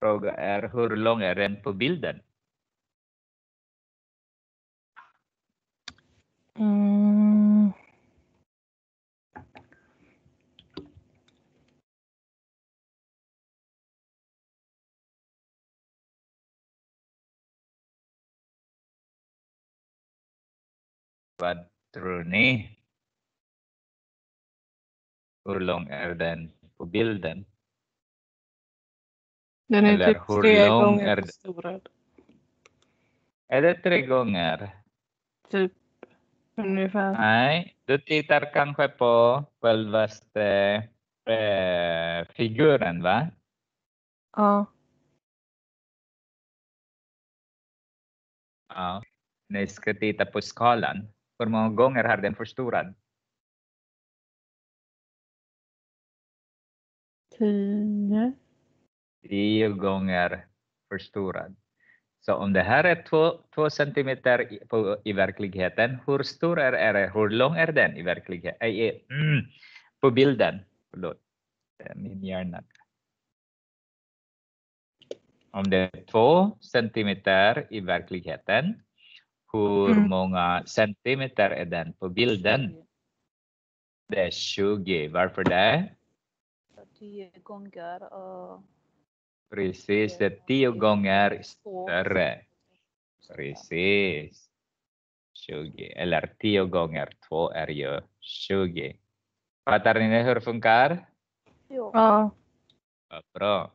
fråga är hur lång är den på bilden? Mm. Vad tror ni? Hur lång är den på bilden? Den är Eller typ tre gånger är... förstorad. Är det tre gånger? Typ ungefär. Nej, du tittar kanske på självaste eh, figuren, va? Ja. Ja. Ni ska titta på skalan. Hur många gånger har den förstorad? Tio tio gånger förstorad. Så om det här är två, två centimeter i, på, i verkligheten, hur stor är den? Hur lång är den i verkligheten? Äh, mm, på bilden. Förlåt, min hjärna. Om det är två centimeter i verkligheten, hur mm. många centimeter är den på bilden? Det är 20. Varför det? 10 gånger uh... Precis, det är tio gånger större. Precis. 20, eller tio gånger två är ju 20. Fattar ni hur det funkar? Ja. Bra.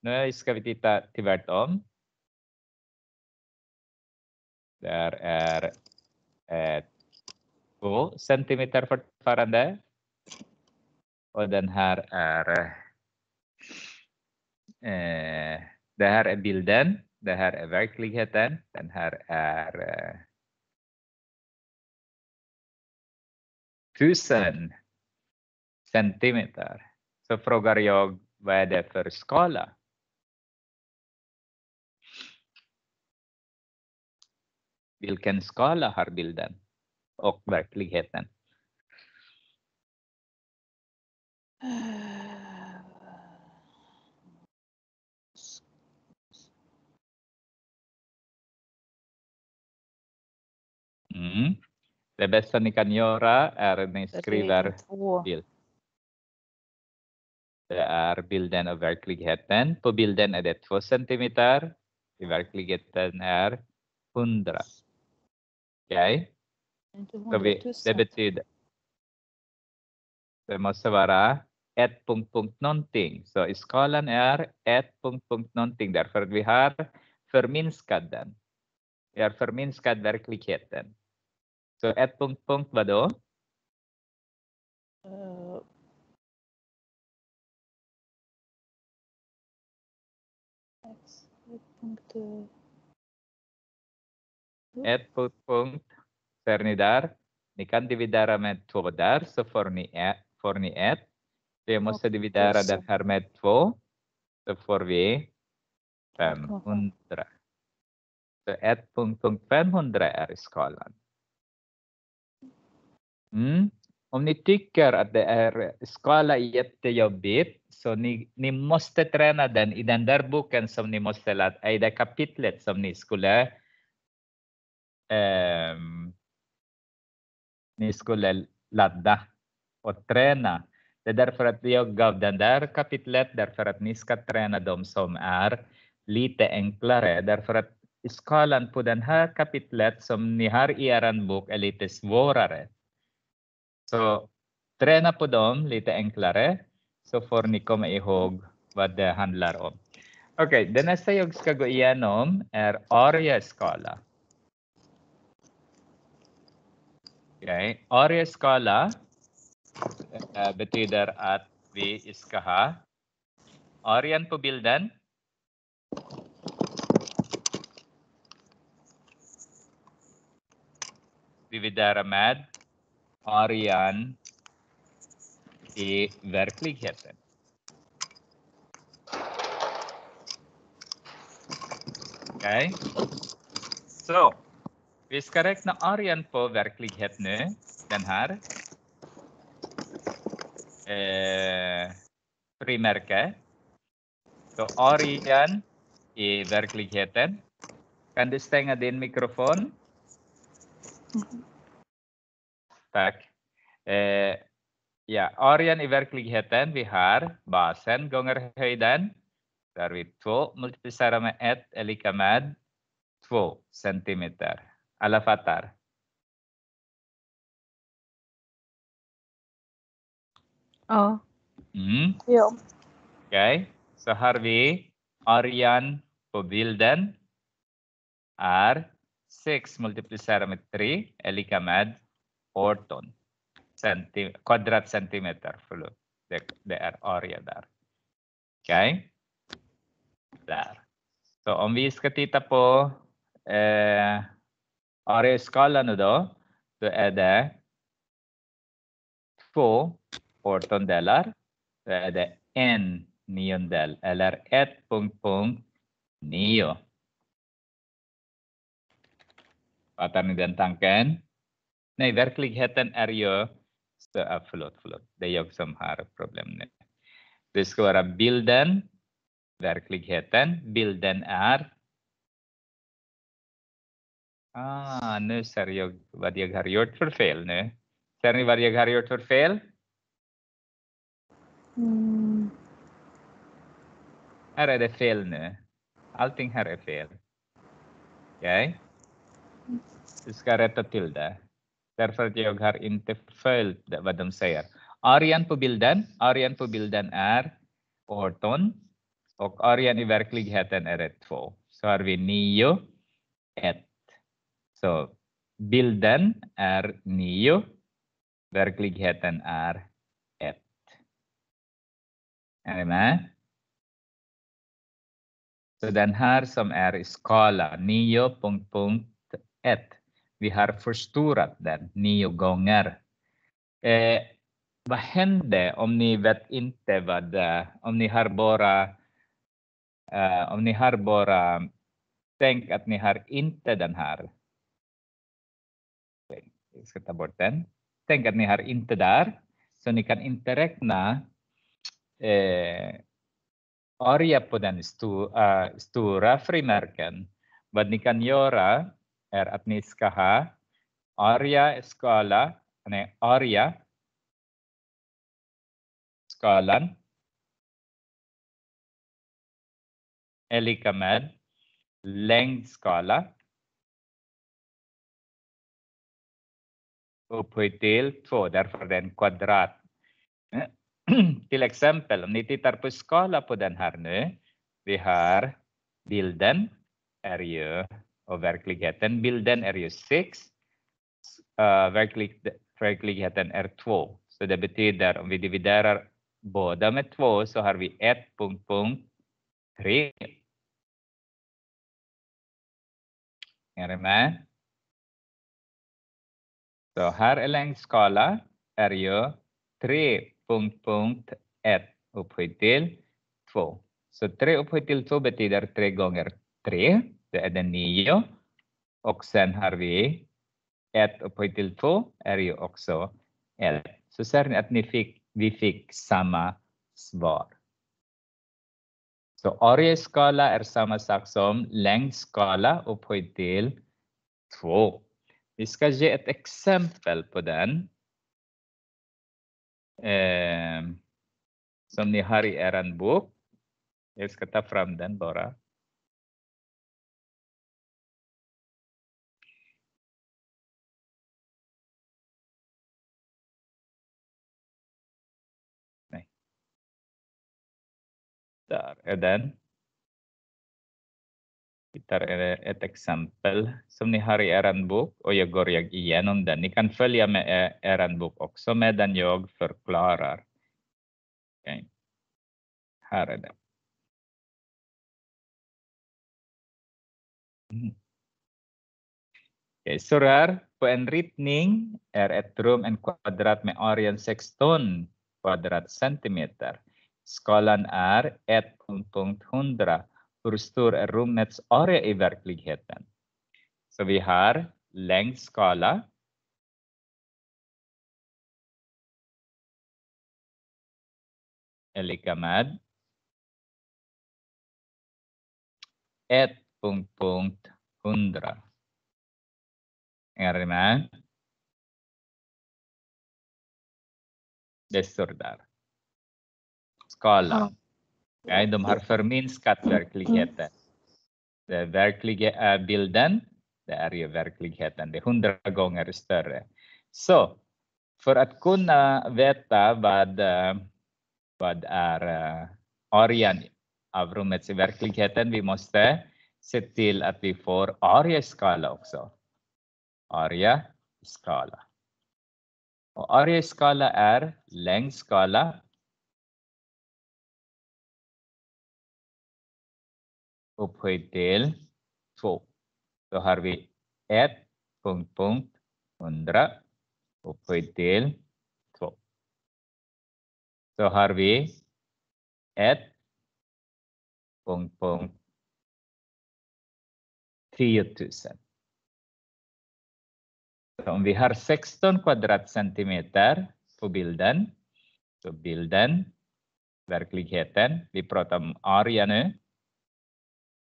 Nu ska vi titta tvärtom. Där är eh, två centimeter fortfarande. Och den här är Eh, det här är bilden, det här är verkligheten, den här är eh, tusen centimeter. Så frågar jag vad är det för skala? Vilken skala har bilden och verkligheten? Eh, Mm. Det bästa ni kan göra är att ni skriver bild. Det är bilden och verkligheten. På bilden är det 2 centimeter. I verkligheten är 100. Okej? Okay? Det, betyder. Det måste vara ett punkt punkt någonting. Så skalan är ett punkt punkt någonting därför att vi har förminskat den. Vi har förminskat verkligheten. So, at punk punk ba do? at punk Uh, at pung punkt Fernidar. Ni kan dividara med två dar, so forni ni forni at ni ett. Vi dividara dividera har här med två, så får vi 500. so at punk punk 500 är er i skalan. Mm. Om ni tycker att det är skala jättejobbigt, så ni, ni måste träna den i den där boken som ni måste läsa, i det kapitlet som ni skulle um, ni skulle ladda och träna. Det är därför att jag gav den där kapitlet, därför att ni ska träna de som är lite enklare, därför att skalan på den här kapitlet som ni har i er bok är lite svårare. So, trena po dom, lite enklare så får ni komma ihåg but the handler om. okay, det nästa jag ska gå igenom är er Arie-skala. Okay. Arie-skala äh, eh, eh, betyder att vi ska ha Arien på bilden. Dividera Arian i verkligheten? Okej. Okay. Så vi ska räkna argen på verklighet nu. Den här. Eh, frimärke. Så argen i verkligheten. Kan du stänga din mikrofon? Mm -hmm. Tack. Eh, ja, arean i verkligheten, vi har basen gånger höjden. Där vi 2 multiplicerat med 1 är lika med 2 centimeter. Alla fattar? Ja. Mm. Ja. Okej, okay. så har vi arean på bilden är 6 multiplicerat med 3 är lika med 18 centi kvadratcentimeter. Förlåt. Det, det är area där. Okej. Okay. Där. Så om vi ska titta på eh, areaskalan nu då, så är det 2 åttondelar. Då är det en niondel eller 1.9. Fattar ni den tanken? Nej, verkligheten är ju, så, ah, förlåt, förlåt, det är jag som har problem nu. Det ska vara bilden, verkligheten, bilden är. Ah, nu ser jag vad jag har gjort för fel nu. Ser ni vad jag har gjort för fel? Mm. Här är det fel nu. Allting här är fel. Okej? Okay? Mm. Du ska rätta till det därför att jag har inte följt vad de säger. Arjan på bilden, Arjan på bilden är 18 och Arjan i verkligheten är 2. Så har vi 9, 1. Så bilden är 9, verkligheten är 1. Är ni med? Så den här som är i skala 9.1 vi har förstorat den nio gånger. Eh, vad händer om ni vet inte vad eh, om ni har bara eh, om ni har bara tänkt att ni har inte den här. Jag ska ta bort den. Tänk att ni har inte där, så ni kan inte räkna eh, arga på den sto, äh, stora frimärken. Vad ni kan göra är att ni ska ha Arya-skala, nej, Arya-skalan är lika med längdskala upphöjt till 2, därför är det en kvadrat. till exempel om ni tittar på skala på den här nu, vi har bilden är ju och verkligheten. Bilden är ju 6, uh, eh, verklig, verkligheten är 2. Så det betyder om vi dividerar båda med 2 så har vi 1 punkt punkt 3. Är ni med? Så här är längdskala är ju 3 punkt punkt 1 upphöjt till 2. Så 3 upphöjt till 2 betyder 3 gånger 3 det är den 9. Och sen har vi 1 upphöjt till 2 är ju också 11. Så ser ni att ni fick, vi fick samma svar. Så Aries-skala är samma sak som längdskala upphöjt till 2. Vi ska ge ett exempel på den. Eh, som ni har i er bok. Jag ska ta fram den bara. Där är den. Hittar ett exempel som ni har i er bok och jag går igenom den. Ni kan följa med e, er bok också medan jag förklarar. Okay. Här är det. Mm. Okay, så där på en ritning är ett rum en kvadrat med arean 16 kvadratcentimeter. Skalan är 1.100. Hur stor är rummets area i verkligheten? Så vi har längdskala. Är lika med 1.100. Är ni med? Det står där skala. Okay, de har förminskat mm. verkligheten. Den verkliga bilden, det är ju verkligheten, det är hundra gånger större. Så för att kunna veta vad, vad är eh, arean av rummet i verkligheten, vi måste se till att vi får areaskala också. Areaskala. Och areaskala är längdskala Upphöjt till 2. Då har vi 1, punkt, punkt, 100 upphöjd del 2. Så har vi 1, punkt, punkt, 3000. Så om vi har 16 kvadratcentimeter på bilden, så bilden, verkligheten, vi pratar om area nu,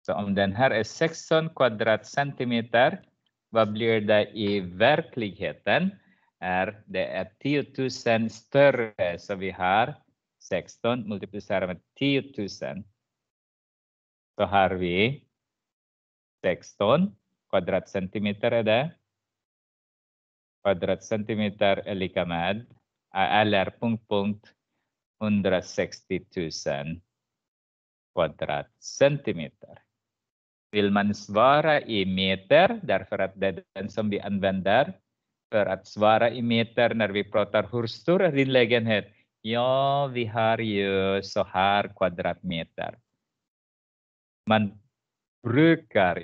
så om den här är 16 kvadratcentimeter, vad blir det i verkligheten? Är det är 10 000 större, så vi har 16 multiplicerat med 10 000. Så har vi 16 kvadratcentimeter är det. Kvadratcentimeter är lika med, eller punkt, punkt 160 000 kvadratcentimeter vill man svara i meter därför att det är den som vi använder för att svara i meter när vi pratar hur stor är din lägenhet? Ja, vi har ju så här kvadratmeter. Man brukar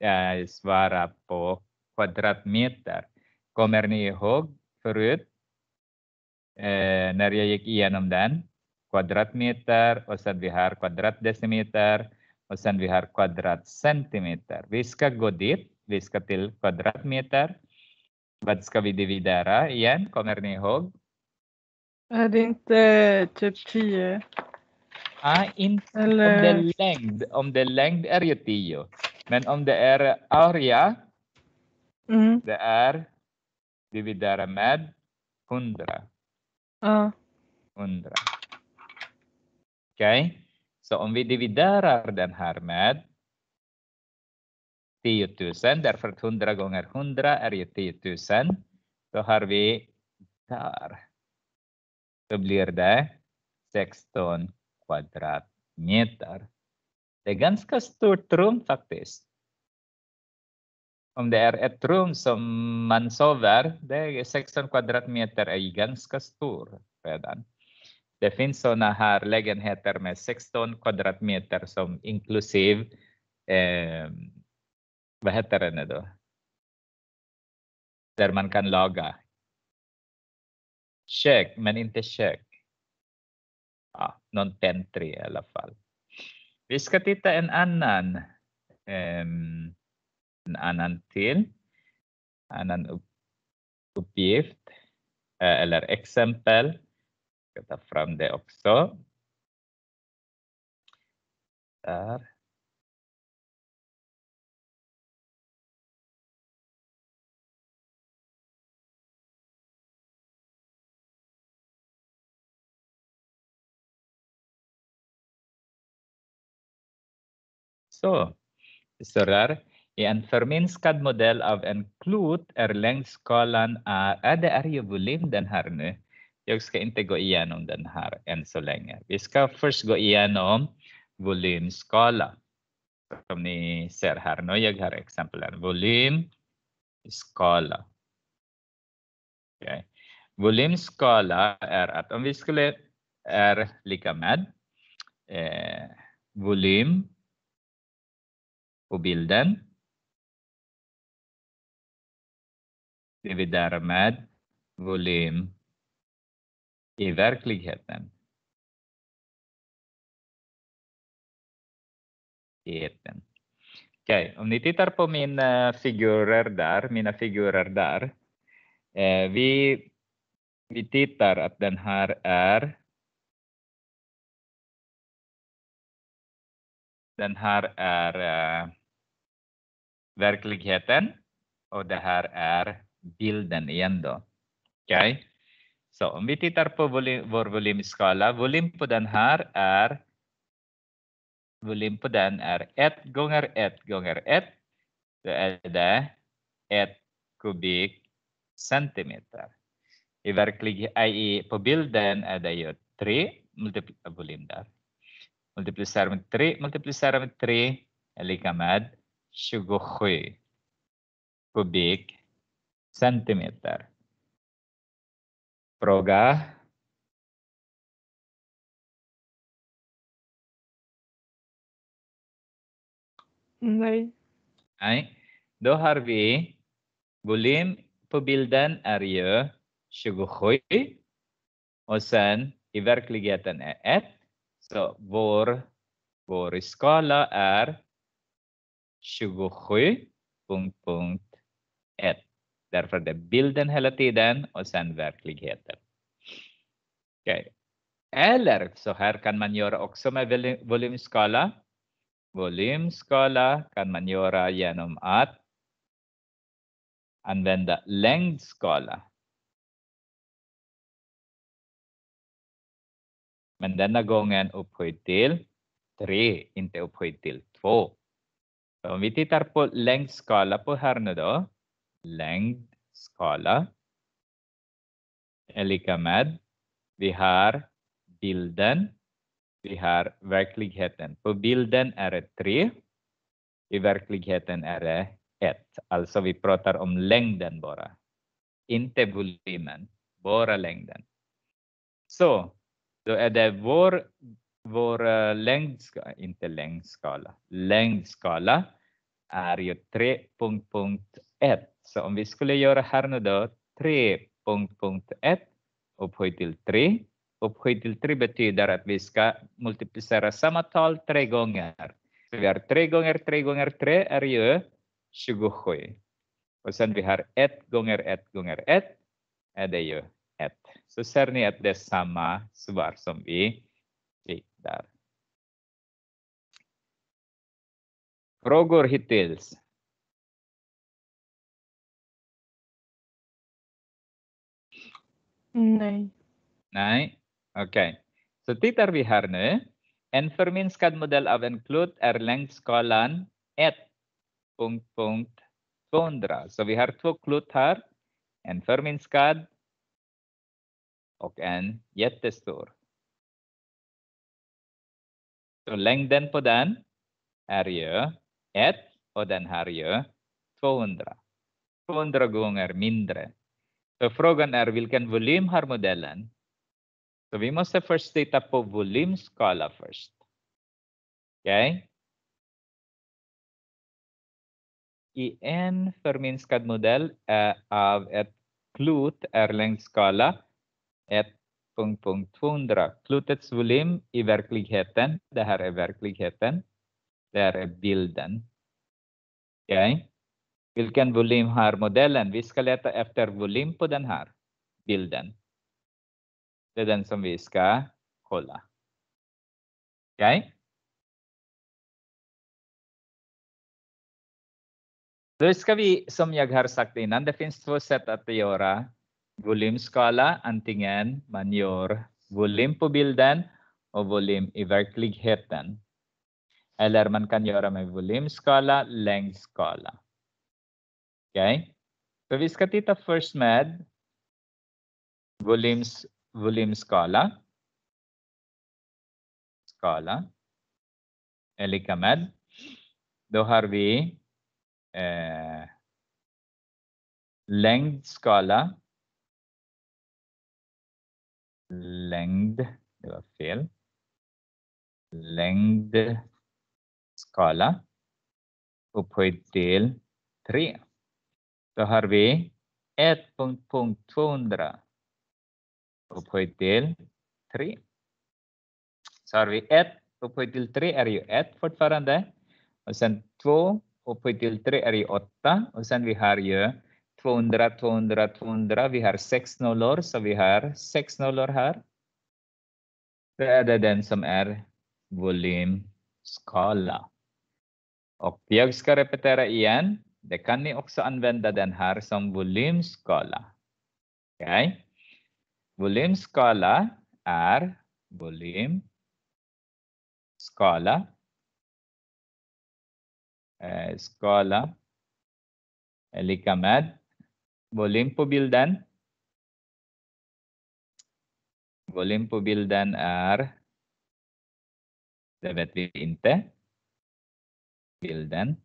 eh, svara på kvadratmeter. Kommer ni ihåg förut? Eh, när jag gick igenom den, kvadratmeter och sen vi har kvadratdecimeter och sen vi har kvadratcentimeter. Vi ska gå dit. Vi ska till kvadratmeter. Vad ska vi dividera igen? Kommer ni ihåg? Är det inte eh, typ 10? Ah, inte Eller... om det är längd. Om det är längd är ju 10. Men om det är area, mm. det är dividera med 100. Ja. 100. Okej. Okay. Så om vi dividerar den här med 10 000, därför att 100 gånger 100 är ju 10 000. Då har vi där. Då blir det 16 kvadratmeter. Det är ganska stort rum faktiskt. Om det är ett rum som man sover, det är 16 kvadratmeter är ganska stor redan. Det finns sådana här lägenheter med 16 kvadratmeter som inklusive, eh, vad heter det nu då? Där man kan laga. Kök, men inte kök. Ja, någon pentry i alla fall. Vi ska titta en annan, eh, en annan till, annan uppgift eh, eller exempel ska ta fram det också. Där. Så, så där. I en förminskad modell av en klot är längdskalan, är, äh, det är ju volym den här nu jag ska inte gå igenom den här än så länge. Vi ska först gå igenom volymskala. Som ni ser här nu, jag har exemplen. Volymskala. Okay. Volymskala är att om vi skulle är lika med eh, volym på bilden dividerar med volym i verkligheten. okay. om ni tittar på mina eh, figurer där, mina figurer där. Eh, vi, vi tittar att den här är Den här är eh, verkligheten och det här är bilden igen då. Okay. Så om vi tittar på volym, vår volymskala. Volym på den här är volym på den är 1 gånger 1 gånger 1. Då är det 1 kubikcentimeter. I verklig, på bilden är det ju 3 multipl, volym där. Multiplicerar med 3, multiplicerar med 3 är lika med 27 kubikcentimeter fråga Nej. Nej. Då har vi volym på bilden är ju 27 och sen i verkligheten är 1. Så vår, vår skala är 27.1. Därför det är bilden hela tiden och sen verkligheten. Okay. Eller så här kan man göra också med volymskala. Volymskala kan man göra genom att använda längdskala. Men denna gången upphöjd till 3, inte upphöjd till 2. om vi tittar på längdskala på här nu då längd, skala är lika med vi har bilden, vi har verkligheten. På bilden är det 3, i verkligheten är det 1. Alltså vi pratar om längden bara, inte volymen, bara längden. Så då är det vår, vår eh, längdskala, inte längdskala, längdskala är ju 3.1 så om vi skulle göra här nu då, 3.1 upphöjt till 3. Upphöjt till 3 betyder att vi ska multiplicera samma tal tre gånger. Så vi har 3 gånger 3 gånger 3 är ju 27. Och sen vi har 1 gånger 1 gånger 1 är det ju 1. Så ser ni att det är samma svar som vi fick där. Frågor hittills? Nej. Nej, okej. Okay. Så tittar vi här nu. En förminskad modell av en klot är längdskalan 1. Punkt, Så vi har två klot här. En förminskad och en jättestor. Så längden på den är ju 1 och den här är ju 200. 200 gånger mindre. Så frågan är vilken volym har modellen? Så vi måste först titta på volymskala först. Okay? I e en förminskad modell uh, av ett klot är längdskala 1.200. Klotets volym i verkligheten, det här är verkligheten, det här är bilden. Okay? Vilken volym har modellen? Vi ska leta efter volym på den här bilden. Det är den som vi ska kolla. Okej? Okay? Då ska vi, som jag har sagt innan, det finns två sätt att göra volymskala. Antingen man gör volym på bilden och volym i verkligheten. Eller man kan göra med volymskala, längdskala. Okay? Så vi ska titta först med volyms, volymskala. Skala är lika med. Då har vi eh, längdskala. Längd, det var fel. Längdskala upphöjt till 3. Då har vi 1.200 upphöjt till 3. Så har vi 1 upphöjt till 3 är ju 1 fortfarande. Och sen 2 upphöjt till 3 är ju 8. Och sen vi har ju 200, 200, 200. Vi har 6 nollor, så vi har 6 nollor här. Då är det den som är volymskala. Och jag ska repetera igen. Det kan ni också använda den här som volymskala. Okay? Volymskala är volymskala. Eh, skala är lika med volym på bilden. Volym på bilden är, det vet vi inte, bilden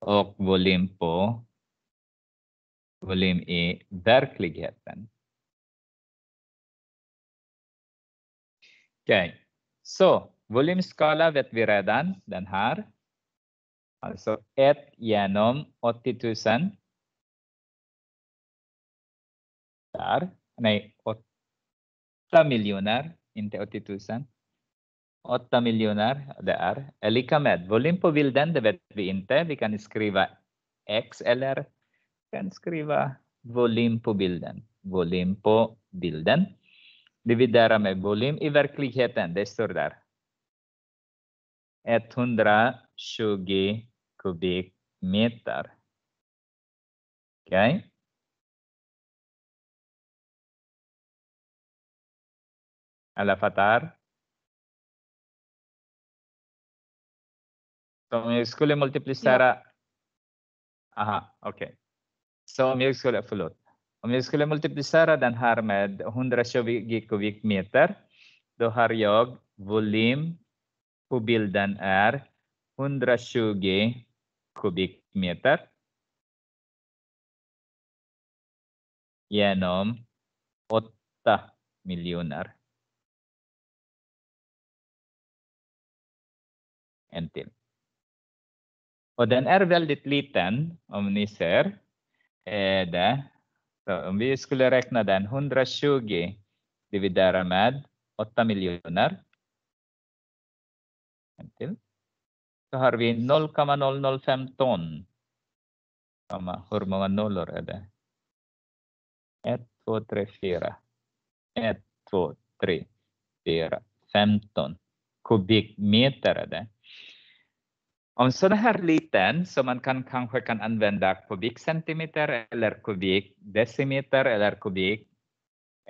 och volym på volym i verkligheten. Okej, okay. så volymskala vet vi redan, den här. Alltså 1 genom 80 000. Där. Nej, 8 miljoner, inte 80 000. 8 miljoner där är lika med volym på bilden, det vet vi inte. Vi kan skriva x eller kan skriva volym på bilden. Volym på bilden. Dividera med volym i verkligheten, det står där. 120 kubikmeter. Okej. Okay. Alla fattar? So minúscula skulle multiplicera... yeah. Aha, okej. Okay. Så so, minúscula, förlåt. Om jag skulle multiplicera den här med 120 kubikmeter, då har jag volym på bilden är 120 kubikmeter genom 8 miljoner. En till. Och den är väldigt liten om ni ser eh, det. Så om vi skulle räkna den, 120 dividerat med 8 miljoner. Så har vi 0,005 ton. Hur många nollor är det? 1, 2, 3, 4. 1, 2, 3, 4, 15 kubikmeter är det. Om sån här liten som man kan, kanske kan använda kubikcentimeter eller kubikdecimeter eller kubik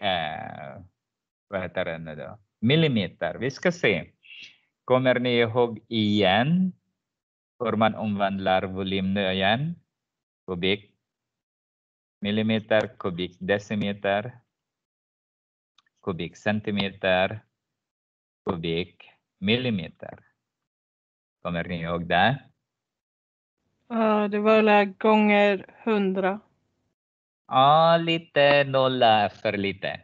eh, vad heter det nu då? millimeter. Vi ska se. Kommer ni ihåg igen hur man omvandlar volym nu igen? Kubik, millimeter, kubikdecimeter, kubikcentimeter, kubikmillimeter. Kommer ni ihåg det? Uh, det var väl gånger hundra. Ja, lite nolla för lite.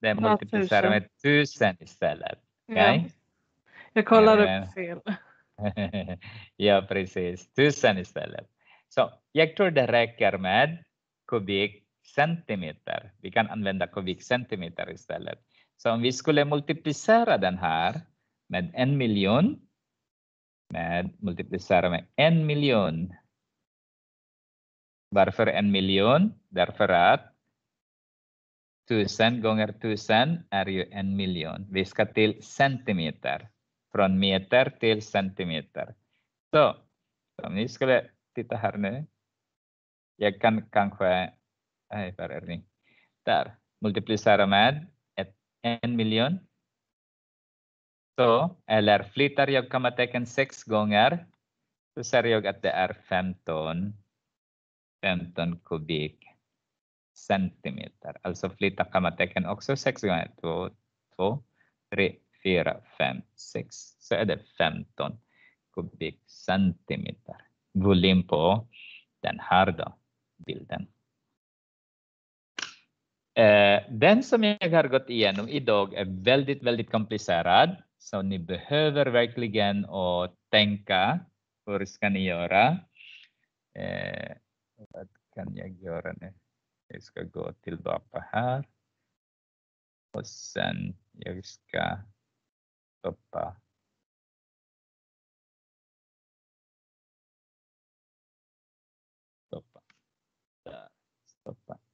Det multiplicerar ja, med tusen istället. Okay? Ja. Jag kollade upp eh. fel. ja, precis. Tusen istället. Så jag tror det räcker med kubikcentimeter. Vi kan använda kubikcentimeter istället. Så om vi skulle multiplicera den här med en miljon med multiplicera med en miljon. Varför en miljon? Därför att tusen gånger tusen är ju en miljon. Vi ska till centimeter, från meter till centimeter. Så om ni skulle titta här nu. Jag kan kanske, nej, var är ni? Där, multiplicera med ett, en miljon så, eller flyttar jag kammatecken sex gånger så ser jag att det är 15, 15 kubik centimeter. Alltså flytta kammatecken också sex gånger. två, två, tre, fyra, fem, sex. Så är det 15 kubikcentimeter volym på den här då, bilden. Eh, den som jag har gått igenom idag är väldigt, väldigt komplicerad. Så ni behöver verkligen att tänka, hur ska ni göra? Eh, vad kan jag göra nu? Jag ska gå tillbaka här. Och sen jag ska stoppa stoppa. Stoppa.